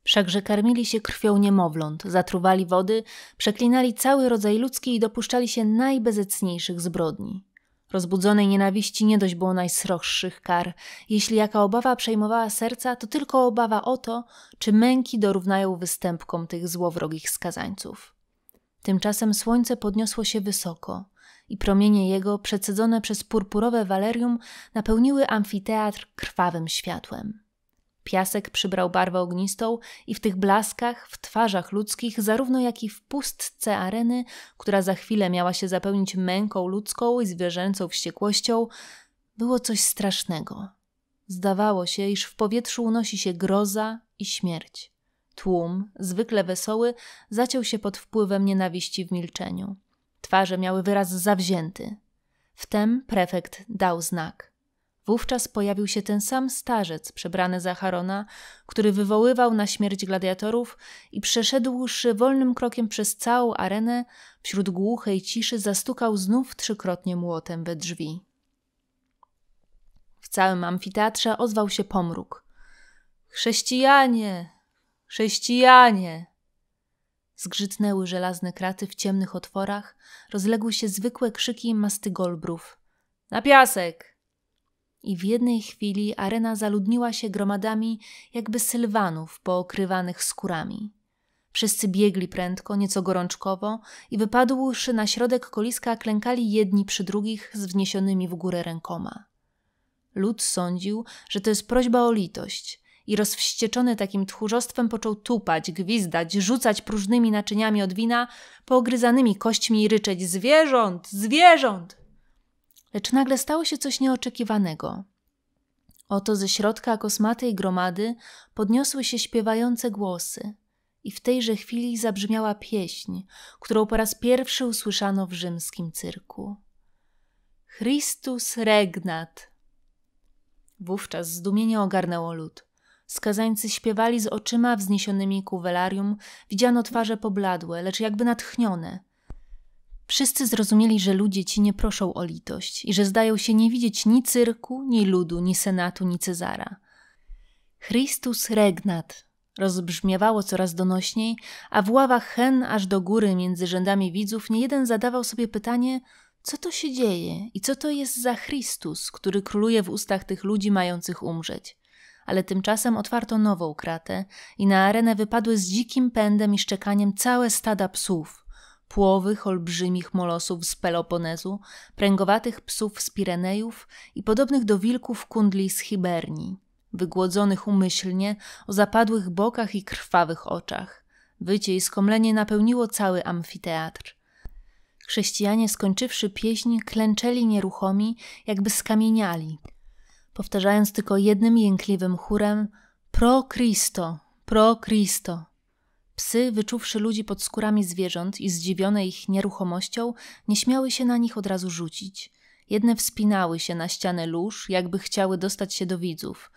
Wszakże karmili się krwią niemowląt, zatruwali wody, przeklinali cały rodzaj ludzki i dopuszczali się najbezecniejszych zbrodni. Rozbudzonej nienawiści nie dość było najsroższych kar. Jeśli jaka obawa przejmowała serca, to tylko obawa o to, czy męki dorównają występkom tych złowrogich skazańców. Tymczasem słońce podniosło się wysoko i promienie jego, przecedzone przez purpurowe walerium, napełniły amfiteatr krwawym światłem. Piasek przybrał barwę ognistą i w tych blaskach, w twarzach ludzkich, zarówno jak i w pustce areny, która za chwilę miała się zapełnić męką ludzką i zwierzęcą wściekłością, było coś strasznego. Zdawało się, iż w powietrzu unosi się groza i śmierć. Tłum, zwykle wesoły, zaciął się pod wpływem nienawiści w milczeniu. Twarze miały wyraz zawzięty. Wtem prefekt dał znak. Wówczas pojawił się ten sam starzec przebrany za Harona, który wywoływał na śmierć gladiatorów i przeszedłszy wolnym krokiem przez całą arenę, wśród głuchej ciszy zastukał znów trzykrotnie młotem we drzwi. W całym amfiteatrze ozwał się pomruk. Chrześcijanie! Chrześcijanie! Zgrzytnęły żelazne kraty w ciemnych otworach, rozległy się zwykłe krzyki mastygolbrów. Na piasek! i w jednej chwili arena zaludniła się gromadami jakby sylwanów pookrywanych skórami. Wszyscy biegli prędko, nieco gorączkowo i wypadłszy na środek koliska klękali jedni przy drugich z wniesionymi w górę rękoma. Lud sądził, że to jest prośba o litość i rozwścieczony takim tchórzostwem począł tupać, gwizdać, rzucać próżnymi naczyniami od wina, poogryzanymi kośćmi i ryczeć zwierząt, zwierząt! Lecz nagle stało się coś nieoczekiwanego. Oto ze środka kosmatej gromady podniosły się śpiewające głosy, i w tejże chwili zabrzmiała pieśń, którą po raz pierwszy usłyszano w rzymskim cyrku. Christus regnat. Wówczas zdumienie ogarnęło lud. Skazańcy śpiewali z oczyma wzniesionymi ku welarium, widziano twarze pobladłe, lecz jakby natchnione – Wszyscy zrozumieli, że ludzie ci nie proszą o litość i że zdają się nie widzieć ni cyrku, ni ludu, ni senatu, ni Cezara. Chrystus regnat rozbrzmiewało coraz donośniej, a w ławach hen aż do góry między rzędami widzów niejeden zadawał sobie pytanie, co to się dzieje i co to jest za Chrystus, który króluje w ustach tych ludzi mających umrzeć. Ale tymczasem otwarto nową kratę i na arenę wypadły z dzikim pędem i szczekaniem całe stada psów – płowych, olbrzymich molosów z Peloponezu, pręgowatych psów z Pirenejów i podobnych do wilków kundli z Hibernii, wygłodzonych umyślnie, o zapadłych bokach i krwawych oczach. Wycie i skomlenie napełniło cały amfiteatr. Chrześcijanie, skończywszy pieśń, klęczeli nieruchomi, jakby skamieniali, powtarzając tylko jednym jękliwym chórem – Pro Christo, pro Christo. Psy, wyczuwszy ludzi pod skórami zwierząt i zdziwione ich nieruchomością, nie śmiały się na nich od razu rzucić. Jedne wspinały się na ścianę lóż, jakby chciały dostać się do widzów.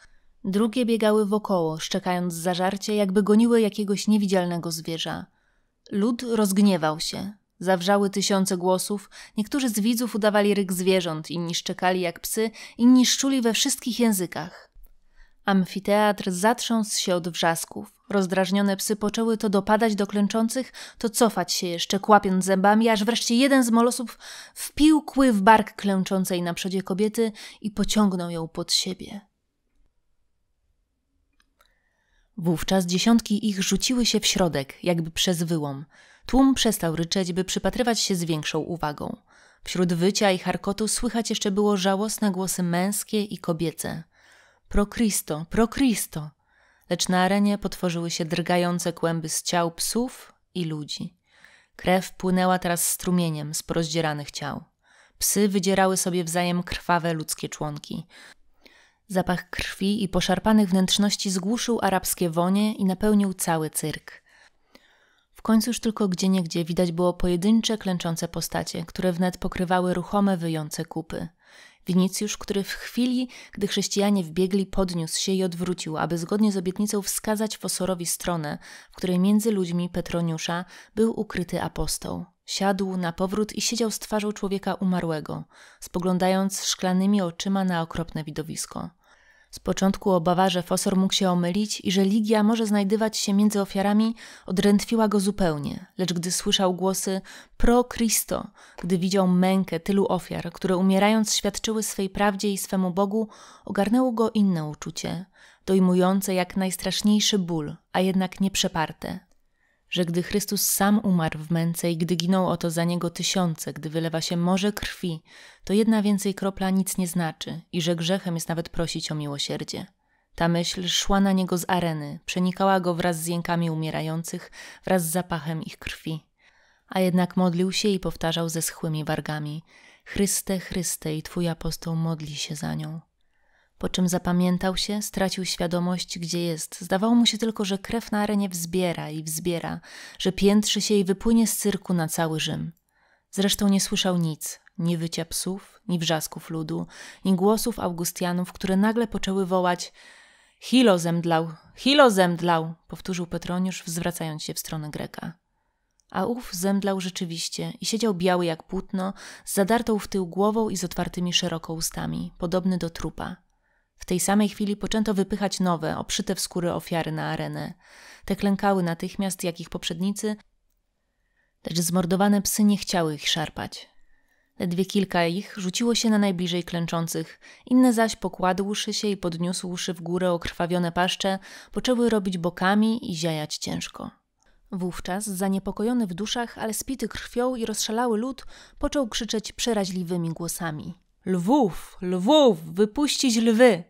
Drugie biegały wokoło, szczekając zażarcie, jakby goniły jakiegoś niewidzialnego zwierza. Lud rozgniewał się. Zawrzały tysiące głosów, niektórzy z widzów udawali ryk zwierząt, inni szczekali jak psy, inni szczuli we wszystkich językach. Amfiteatr zatrząsł się od wrzasków. Rozdrażnione psy poczęły to dopadać do klęczących, to cofać się jeszcze, kłapiąc zębami, aż wreszcie jeden z molosów wpił kły w bark klęczącej na przodzie kobiety i pociągnął ją pod siebie. Wówczas dziesiątki ich rzuciły się w środek, jakby przez wyłom. Tłum przestał ryczeć, by przypatrywać się z większą uwagą. Wśród wycia i harkotu słychać jeszcze było żałosne głosy męskie i kobiece. Pro Cristo, pro Cristo! lecz na arenie potworzyły się drgające kłęby z ciał psów i ludzi. Krew płynęła teraz strumieniem z porozdzieranych ciał. Psy wydzierały sobie wzajem krwawe ludzkie członki. Zapach krwi i poszarpanych wnętrzności zgłuszył arabskie wonie i napełnił cały cyrk. W końcu już tylko niegdzie widać było pojedyncze klęczące postacie, które wnet pokrywały ruchome wyjące kupy. Winicjusz, który w chwili, gdy chrześcijanie wbiegli, podniósł się i odwrócił, aby zgodnie z obietnicą wskazać fosorowi stronę, w której między ludźmi Petroniusza był ukryty apostoł. Siadł na powrót i siedział z twarzą człowieka umarłego, spoglądając szklanymi oczyma na okropne widowisko. Z początku obawa, że Fosor mógł się omylić i że Ligia może znajdywać się między ofiarami, odrętwiła go zupełnie, lecz gdy słyszał głosy pro Christo, gdy widział mękę tylu ofiar, które umierając świadczyły swej prawdzie i swemu Bogu, ogarnęło go inne uczucie, dojmujące jak najstraszniejszy ból, a jednak nieprzeparte że gdy Chrystus sam umarł w męce i gdy giną o to za niego tysiące, gdy wylewa się morze krwi, to jedna więcej kropla nic nie znaczy i że grzechem jest nawet prosić o miłosierdzie. Ta myśl szła na niego z areny, przenikała go wraz z jękami umierających, wraz z zapachem ich krwi. A jednak modlił się i powtarzał ze schłymi wargami: Chryste, Chryste, i twój apostoł modli się za nią. Po czym zapamiętał się, stracił świadomość, gdzie jest. Zdawało mu się tylko, że krew na arenie wzbiera i wzbiera, że piętrzy się i wypłynie z cyrku na cały Rzym. Zresztą nie słyszał nic, ni wycia psów, ni wrzasków ludu, ni głosów Augustianów, które nagle poczęły wołać Hilo zemdlał, Hilo zemdlał, powtórzył Petroniusz, zwracając się w stronę Greka. A ów zemdlał rzeczywiście i siedział biały jak płótno, z zadartą w tył głową i z otwartymi szeroko ustami, podobny do trupa. W tej samej chwili poczęto wypychać nowe, oprzyte w skóry ofiary na arenę. Te klękały natychmiast, jak ich poprzednicy, lecz zmordowane psy nie chciały ich szarpać. Ledwie kilka ich rzuciło się na najbliżej klęczących, inne zaś pokładłszy się i podniósłszy w górę okrwawione paszcze, poczęły robić bokami i ziajać ciężko. Wówczas, zaniepokojony w duszach, ale spity krwią i rozszalały lud, począł krzyczeć przeraźliwymi głosami. Lwów, lwów, wypuścić lwy!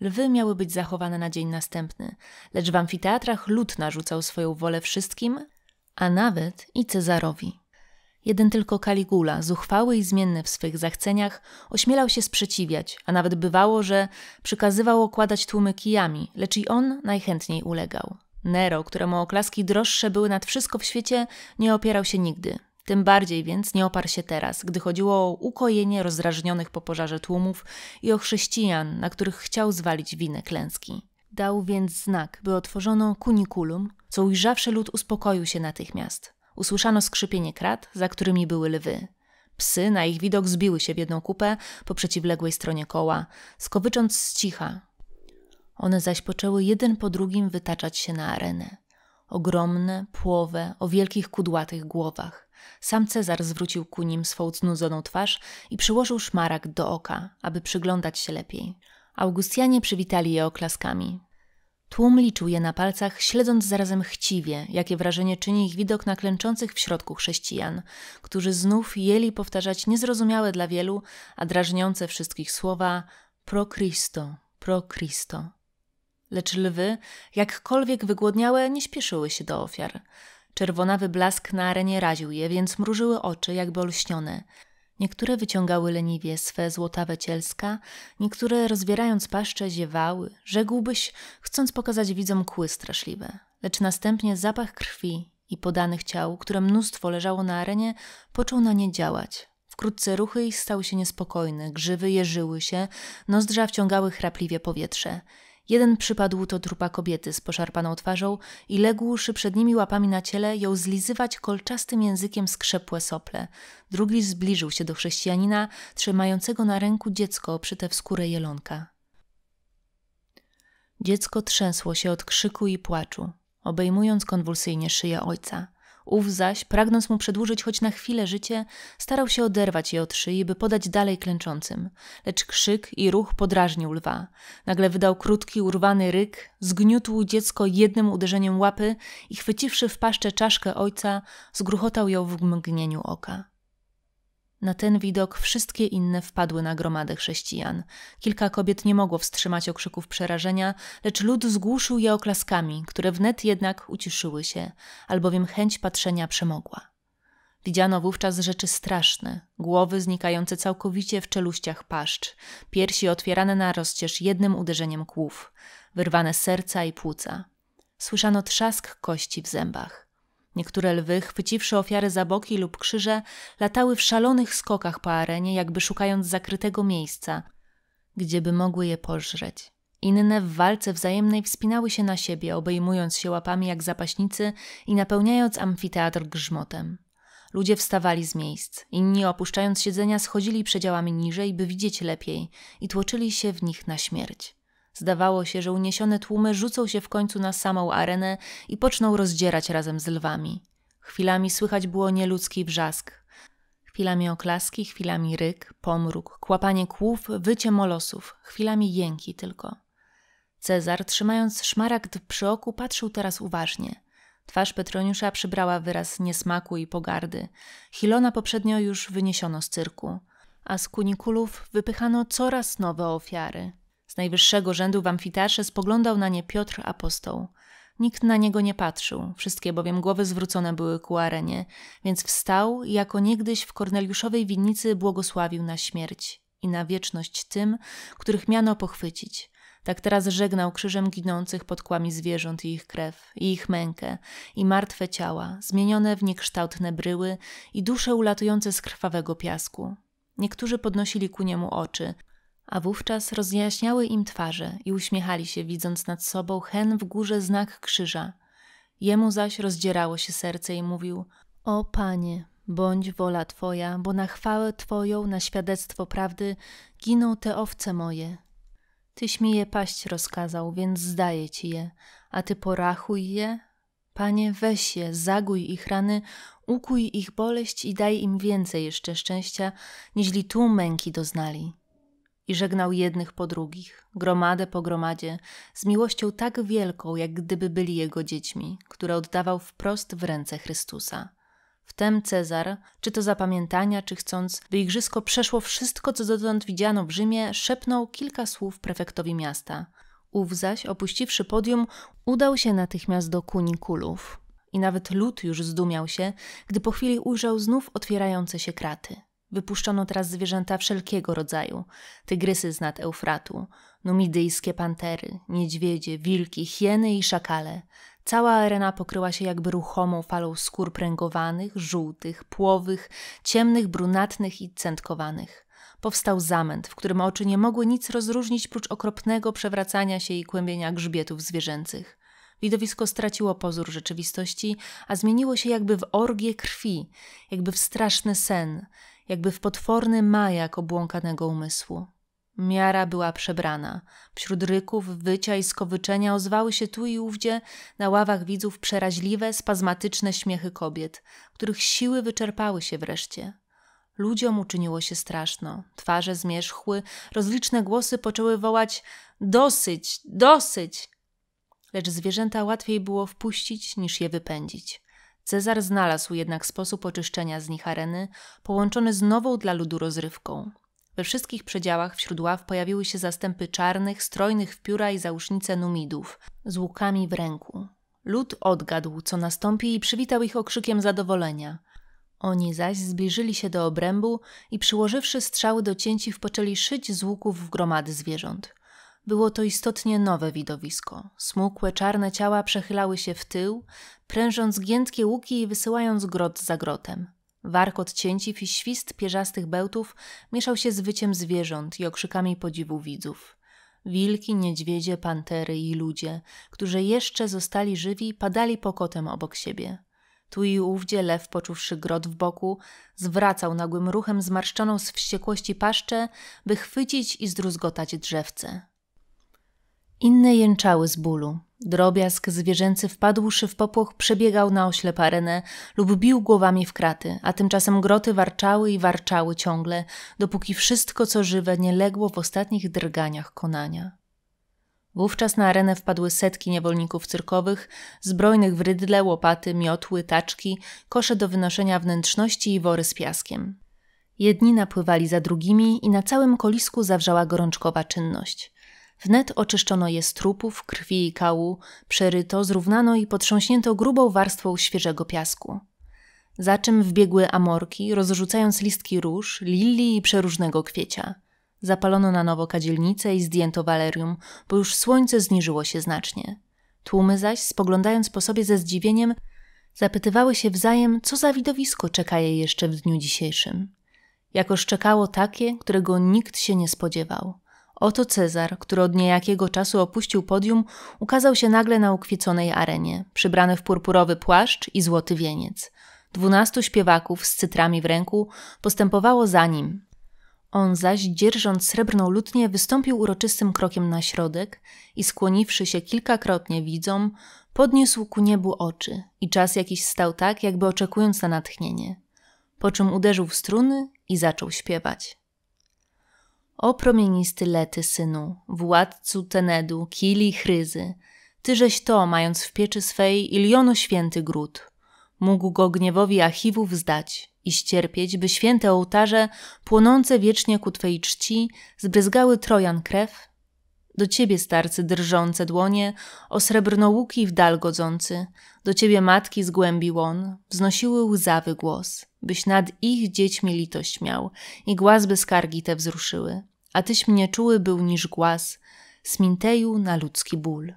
Lwy miały być zachowane na dzień następny, lecz w amfiteatrach lud narzucał swoją wolę wszystkim, a nawet i Cezarowi. Jeden tylko Kaligula, zuchwały i zmienny w swych zachceniach, ośmielał się sprzeciwiać, a nawet bywało, że przykazywał okładać tłumy kijami, lecz i on najchętniej ulegał. Nero, któremu oklaski droższe były nad wszystko w świecie, nie opierał się nigdy. Tym bardziej więc nie oparł się teraz, gdy chodziło o ukojenie rozdrażnionych po pożarze tłumów i o chrześcijan, na których chciał zwalić winę klęski. Dał więc znak, by otworzono kunikulum, co ujrzawszy lud uspokoił się natychmiast. Usłyszano skrzypienie krat, za którymi były lwy. Psy na ich widok zbiły się w jedną kupę po przeciwległej stronie koła, skowycząc z cicha. One zaś poczęły jeden po drugim wytaczać się na arenę. Ogromne, płowe, o wielkich kudłatych głowach. Sam Cezar zwrócił ku nim swą znudzoną twarz i przyłożył szmaragd do oka, aby przyglądać się lepiej. Augustianie przywitali je oklaskami. Tłum liczył je na palcach, śledząc zarazem chciwie, jakie wrażenie czyni ich widok na klęczących w środku chrześcijan, którzy znów jeli powtarzać niezrozumiałe dla wielu, a drażniące wszystkich słowa pro Christo, pro Christo. Lecz lwy, jakkolwiek wygłodniałe, nie śpieszyły się do ofiar. Czerwonawy blask na arenie raził je, więc mrużyły oczy, jakby olśnione. Niektóre wyciągały leniwie swe złotawe cielska, niektóre rozwierając paszcze ziewały, rzekłbyś, chcąc pokazać widzom kły straszliwe. Lecz następnie zapach krwi i podanych ciał, które mnóstwo leżało na arenie, począł na nie działać. Wkrótce ruchy ich stały się niespokojne, grzywy jeżyły się, nozdrza wciągały chrapliwie powietrze. Jeden przypadł to trupa kobiety z poszarpaną twarzą i ległszy przed nimi łapami na ciele, jął zlizywać kolczastym językiem skrzepłe sople. Drugi zbliżył się do chrześcijanina, trzymającego na ręku dziecko oprzyte w skórę jelonka. Dziecko trzęsło się od krzyku i płaczu, obejmując konwulsyjnie szyję ojca. Ów zaś, pragnąc mu przedłużyć choć na chwilę życie, starał się oderwać je od szyi, by podać dalej klęczącym. Lecz krzyk i ruch podrażnił lwa. Nagle wydał krótki, urwany ryk, zgniótł dziecko jednym uderzeniem łapy i chwyciwszy w paszczę czaszkę ojca, zgruchotał ją w mgnieniu oka. Na ten widok wszystkie inne wpadły na gromadę chrześcijan. Kilka kobiet nie mogło wstrzymać okrzyków przerażenia, lecz lud zgłuszył je oklaskami, które wnet jednak uciszyły się, albowiem chęć patrzenia przemogła. Widziano wówczas rzeczy straszne, głowy znikające całkowicie w czeluściach paszcz, piersi otwierane na rozcież jednym uderzeniem kłów, wyrwane serca i płuca. Słyszano trzask kości w zębach. Niektóre lwy, chwyciwszy ofiary za boki lub krzyże, latały w szalonych skokach po arenie, jakby szukając zakrytego miejsca, gdzieby mogły je pożreć. Inne w walce wzajemnej wspinały się na siebie, obejmując się łapami jak zapaśnicy i napełniając amfiteatr grzmotem. Ludzie wstawali z miejsc, inni opuszczając siedzenia schodzili przedziałami niżej, by widzieć lepiej i tłoczyli się w nich na śmierć. Zdawało się, że uniesione tłumy rzucą się w końcu na samą arenę i poczną rozdzierać razem z lwami. Chwilami słychać było nieludzki wrzask. Chwilami oklaski, chwilami ryk, pomruk, kłapanie kłów, wycie molosów, chwilami jęki tylko. Cezar, trzymając szmaragd przy oku, patrzył teraz uważnie. Twarz Petroniusza przybrała wyraz niesmaku i pogardy. Hilona poprzednio już wyniesiono z cyrku, a z kunikulów wypychano coraz nowe ofiary. Z najwyższego rzędu w amfiteatrze spoglądał na nie Piotr Apostoł. Nikt na niego nie patrzył, wszystkie bowiem głowy zwrócone były ku arenie, więc wstał i jako niegdyś w Korneliuszowej winnicy błogosławił na śmierć i na wieczność tym, których miano pochwycić. Tak teraz żegnał krzyżem ginących pod kłami zwierząt i ich krew, i ich mękę, i martwe ciała, zmienione w niekształtne bryły i dusze ulatujące z krwawego piasku. Niektórzy podnosili ku niemu oczy, a wówczas rozjaśniały im twarze i uśmiechali się, widząc nad sobą hen w górze znak krzyża. Jemu zaś rozdzierało się serce i mówił: O panie, bądź wola twoja, bo na chwałę twoją, na świadectwo prawdy giną te owce moje. Tyś mi je paść rozkazał, więc zdaję ci je, a ty porachuj je. Panie, weź je, zagój ich rany, ukój ich boleść i daj im więcej jeszcze szczęścia, niźli tu męki doznali i żegnał jednych po drugich, gromadę po gromadzie, z miłością tak wielką, jak gdyby byli jego dziećmi, które oddawał wprost w ręce Chrystusa. Wtem Cezar, czy to zapamiętania, czy chcąc, by igrzysko przeszło wszystko, co dotąd widziano w Rzymie, szepnął kilka słów prefektowi miasta. Ów zaś, opuściwszy podium, udał się natychmiast do kunikulów. I nawet lud już zdumiał się, gdy po chwili ujrzał znów otwierające się kraty. Wypuszczono teraz zwierzęta wszelkiego rodzaju: tygrysy z nad Eufratu, numidyjskie pantery, niedźwiedzie, wilki, hieny i szakale. Cała arena pokryła się jakby ruchomą falą skór pręgowanych, żółtych, płowych, ciemnych, brunatnych i centkowanych. Powstał zamęt, w którym oczy nie mogły nic rozróżnić prócz okropnego przewracania się i kłębienia grzbietów zwierzęcych. Widowisko straciło pozór rzeczywistości, a zmieniło się jakby w orgię krwi, jakby w straszny sen, jakby w potworny majak obłąkanego umysłu. Miara była przebrana. Wśród ryków, wycia i skowyczenia ozwały się tu i ówdzie na ławach widzów przeraźliwe, spazmatyczne śmiechy kobiet, których siły wyczerpały się wreszcie. Ludziom uczyniło się straszno. Twarze zmierzchły, rozliczne głosy poczęły wołać dosyć, dosyć! Lecz zwierzęta łatwiej było wpuścić niż je wypędzić. Cezar znalazł jednak sposób oczyszczenia z nich areny, połączony z nową dla ludu rozrywką. We wszystkich przedziałach wśród ław pojawiły się zastępy czarnych, strojnych w pióra i zausznice numidów, z łukami w ręku. Lud odgadł, co nastąpi i przywitał ich okrzykiem zadowolenia. Oni zaś zbliżyli się do obrębu i przyłożywszy strzały do cięci, wpoczęli szyć z łuków w gromady zwierząt – było to istotnie nowe widowisko. Smukłe, czarne ciała przechylały się w tył, prężąc giętkie łuki i wysyłając grot za grotem. Warkot cięciw i świst pierzastych bełtów mieszał się z wyciem zwierząt i okrzykami podziwu widzów. Wilki, niedźwiedzie, pantery i ludzie, którzy jeszcze zostali żywi, padali pokotem obok siebie. Tu i ówdzie lew, poczuwszy grot w boku, zwracał nagłym ruchem zmarszczoną z wściekłości paszczę, by chwycić i zdruzgotać drzewce. Inne jęczały z bólu. Drobiazg zwierzęcy wpadłszy w popłoch przebiegał na oślep arenę lub bił głowami w kraty, a tymczasem groty warczały i warczały ciągle, dopóki wszystko co żywe nie legło w ostatnich drganiach konania. Wówczas na arenę wpadły setki niewolników cyrkowych, zbrojnych w rydle, łopaty, miotły, taczki, kosze do wynoszenia wnętrzności i wory z piaskiem. Jedni napływali za drugimi i na całym kolisku zawrzała gorączkowa czynność. Wnet oczyszczono je z trupów, krwi i kału, przeryto, zrównano i potrząśnięto grubą warstwą świeżego piasku. Za czym wbiegły amorki, rozrzucając listki róż, lilii i przeróżnego kwiecia. Zapalono na nowo kadzielnicę i zdjęto walerium, bo już słońce zniżyło się znacznie. Tłumy zaś, spoglądając po sobie ze zdziwieniem, zapytywały się wzajem, co za widowisko czeka je jeszcze w dniu dzisiejszym. Jakoż czekało takie, którego nikt się nie spodziewał. Oto Cezar, który od niejakiego czasu opuścił podium, ukazał się nagle na ukwieconej arenie, przybrany w purpurowy płaszcz i złoty wieniec. Dwunastu śpiewaków z cytrami w ręku postępowało za nim. On zaś, dzierżąc srebrną lutnię, wystąpił uroczystym krokiem na środek i skłoniwszy się kilkakrotnie widzom, podniósł ku niebu oczy i czas jakiś stał tak, jakby oczekując na natchnienie. Po czym uderzył w struny i zaczął śpiewać. O promienisty lety, synu, władcu Tenedu, kili chryzy, tyżeś to, mając w pieczy swej Ilionu święty gród. Mógł go gniewowi Achiwów zdać i ścierpieć, by święte ołtarze, płonące wiecznie ku Twej czci, zbryzgały Trojan krew? Do Ciebie, starcy, drżące dłonie, o srebrnołuki w dal godzący, do Ciebie matki z głębi łon, wznosiły łzawy głos – byś nad ich dziećmi litość miał i głaz by skargi te wzruszyły, a tyś mnie czuły był niż głaz, sminteju na ludzki ból.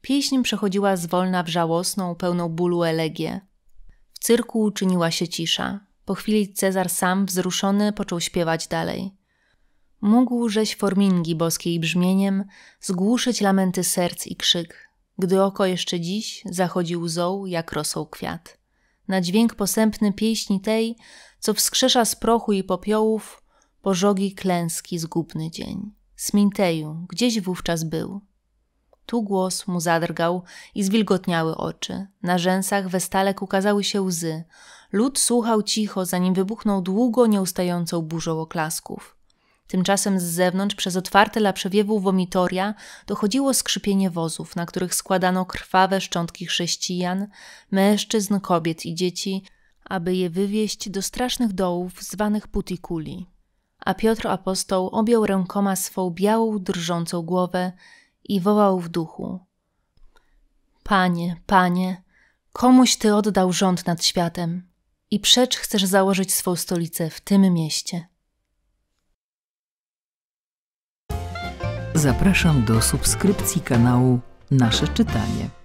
Pieśń przechodziła zwolna w żałosną, pełną bólu elegię. W cyrku czyniła się cisza. Po chwili Cezar sam, wzruszony, począł śpiewać dalej. Mógł żeś formingi boskiej brzmieniem zgłuszyć lamenty serc i krzyk, gdy oko jeszcze dziś zachodził zoł jak rosą kwiat na dźwięk posępny pieśni tej, co wskrzesza z prochu i popiołów pożogi klęski zgubny dzień. Sminteju, gdzieś wówczas był. Tu głos mu zadrgał i zwilgotniały oczy. Na rzęsach westalek ukazały się łzy. Lud słuchał cicho, zanim wybuchnął długo nieustającą burzą oklasków. Tymczasem z zewnątrz przez otwarte dla przewiewu womitoria dochodziło skrzypienie wozów, na których składano krwawe szczątki chrześcijan, mężczyzn, kobiet i dzieci, aby je wywieźć do strasznych dołów zwanych putikuli. A Piotr apostoł objął rękoma swą białą, drżącą głowę i wołał w duchu: Panie, panie, komuś ty oddał rząd nad światem i przecz chcesz założyć swą stolicę w tym mieście. Zapraszam do subskrypcji kanału Nasze Czytanie.